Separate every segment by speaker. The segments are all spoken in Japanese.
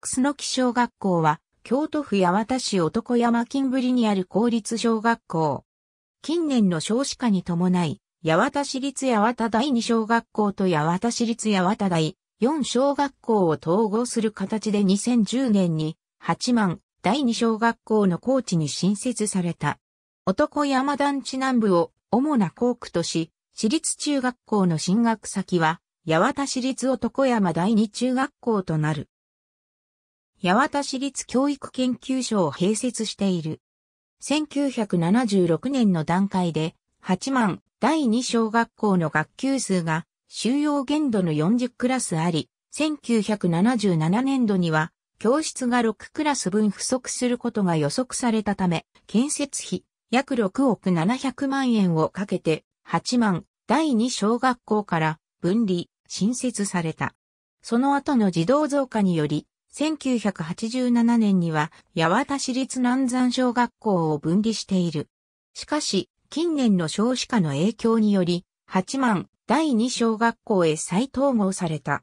Speaker 1: 楠木小学校は、京都府八幡市男山金ぶりにある公立小学校。近年の少子化に伴い、八幡市立八幡第二小学校と八幡市立八幡第四小学校を統合する形で2010年に、八幡第二小学校の校地に新設された。男山団地南部を主な校区とし、市立中学校の進学先は、八幡市立男山第二中学校となる。八幡市立教育研究所を併設している。1976年の段階で、8万第2小学校の学級数が収容限度の40クラスあり、1977年度には教室が6クラス分不足することが予測されたため、建設費約6億700万円をかけて8万第2小学校から分離、新設された。その後の児童増加により、1987年には、八幡市立南山小学校を分離している。しかし、近年の少子化の影響により、八幡第二小学校へ再統合された。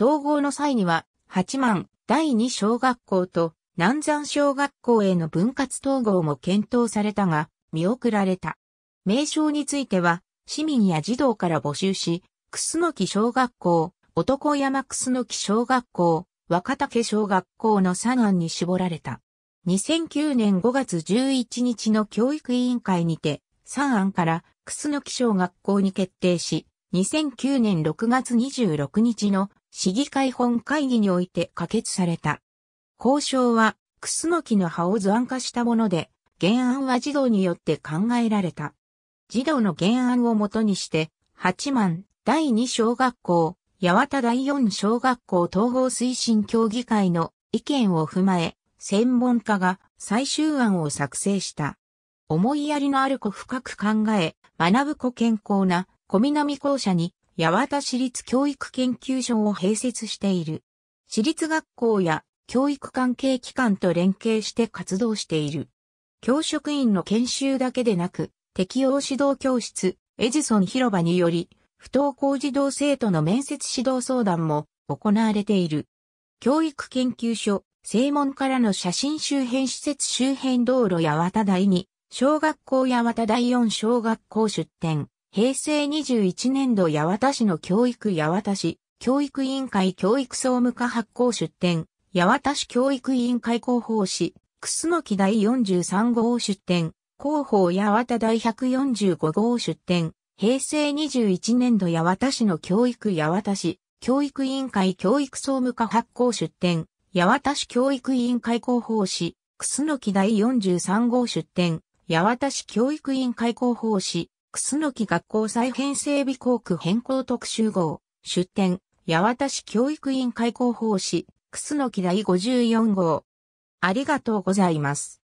Speaker 1: 統合の際には、八幡第二小学校と南山小学校への分割統合も検討されたが、見送られた。名称については、市民や児童から募集し、楠木小学校、男山楠木小学校、若竹小学校の3案に絞られた。2009年5月11日の教育委員会にて、3案から楠木小学校に決定し、2009年6月26日の市議会本会議において可決された。交渉は、楠木の葉を図案化したもので、原案は児童によって考えられた。児童の原案をもとにして、八万第二小学校、八幡第四小学校統合推進協議会の意見を踏まえ、専門家が最終案を作成した。思いやりのある子深く考え、学ぶ子健康な小南校舎に八幡市立教育研究所を併設している。私立学校や教育関係機関と連携して活動している。教職員の研修だけでなく、適応指導教室、エジソン広場により、不登校児童生徒の面接指導相談も行われている。教育研究所、正門からの写真周辺施設周辺道路や幡台に、小学校や幡第四小学校出店、平成21年度八幡市の教育八幡市、教育委員会教育総務課発行出店、八幡市教育委員会広報誌、楠木第43号出店、広報八幡第145号出店、平成21年度八幡市の教育八幡市教育委員会教育総務課発行出展、八幡市教育委員会広報誌、楠木第43号出展、八幡市教育委員会広報誌、楠木学校再編整備校区変更特集号、出展、八幡市教育委員会広報誌、楠木第54号。ありがとうございます。